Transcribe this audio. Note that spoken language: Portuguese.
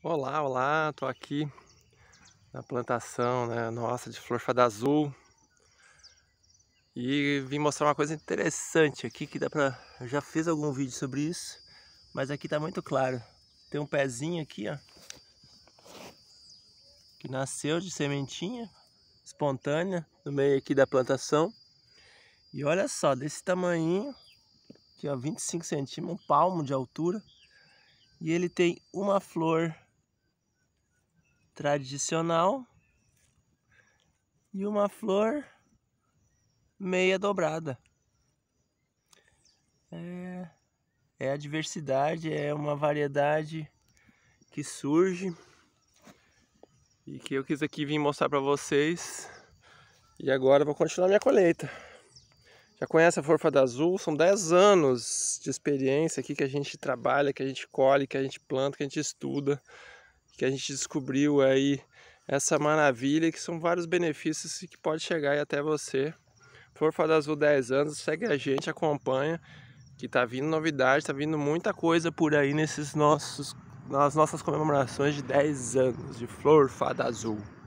Olá, olá, tô aqui na plantação né, nossa de flor fada azul e vim mostrar uma coisa interessante aqui que dá pra... Eu já fiz algum vídeo sobre isso, mas aqui tá muito claro. Tem um pezinho aqui, ó, que nasceu de sementinha espontânea no meio aqui da plantação e olha só, desse tamanho aqui ó, 25 centímetros, um palmo de altura e ele tem uma flor tradicional e uma flor meia dobrada. É, é a diversidade, é uma variedade que surge e que eu quis aqui vir mostrar para vocês. E agora vou continuar minha colheita. Já conhece a forfa da azul? São 10 anos de experiência aqui que a gente trabalha, que a gente colhe, que a gente planta, que a gente estuda que a gente descobriu aí essa maravilha, que são vários benefícios que pode chegar até você. Flor Azul 10 anos, segue a gente, acompanha, que tá vindo novidade, tá vindo muita coisa por aí nesses nossos nas nossas comemorações de 10 anos de Flor Fada Azul.